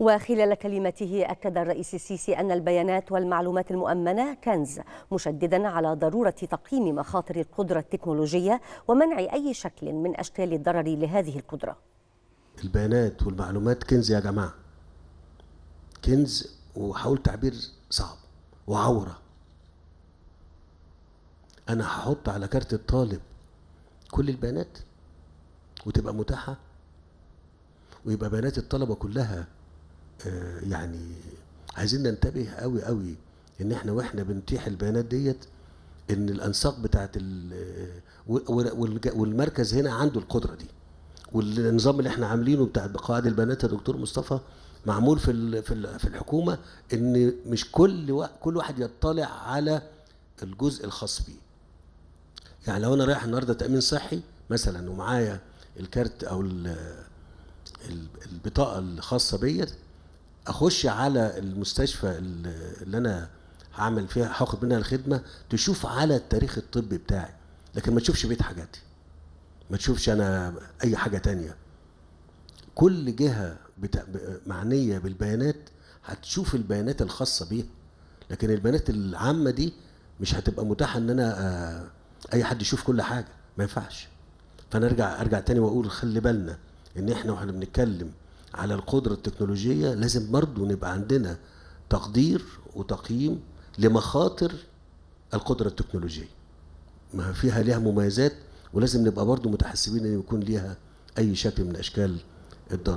وخلال كلمته أكد الرئيس السيسي أن البيانات والمعلومات المؤمنة كنز مشددا على ضرورة تقييم مخاطر القدرة التكنولوجية ومنع أي شكل من أشكال الضرر لهذه القدرة البيانات والمعلومات كنز يا جماعة كنز وحاول تعبير صعب وعورة أنا هحط على كارت الطالب كل البيانات وتبقى متاحة ويبقى بيانات الطلبة كلها آه، يعني عايزين ننتبه قوي قوي ان احنا واحنا بنتيح البيانات ديت ان الانساق بتاعت آه، والمركز هنا عنده القدره دي والنظام اللي احنا عاملينه بتاع قواعد البيانات يا دكتور مصطفى معمول في في الحكومه ان مش كل كل واحد يطلع على الجزء الخاص بيه يعني لو انا رايح النهارده تامين صحي مثلا ومعايا الكارت او آه، البطاقه الخاصه بيا اخش على المستشفى اللي انا هعمل فيها هاخد منها الخدمه تشوف على التاريخ الطبي بتاعي لكن ما تشوفش بيت حاجاتي ما تشوفش انا اي حاجه تانية كل جهه بتا... معنيه بالبيانات هتشوف البيانات الخاصه بيها لكن البيانات العامه دي مش هتبقى متاحه ان انا آه، اي حد يشوف كل حاجه ما ينفعش فانا ارجع ارجع تاني واقول خلي بالنا ان احنا واحنا بنتكلم على القدرة التكنولوجية لازم برضو نبقى عندنا تقدير وتقييم لمخاطر القدرة التكنولوجية ما فيها ليها مميزات ولازم نبقى برضو متحسبين ان يكون ليها اي شكل من اشكال الضرر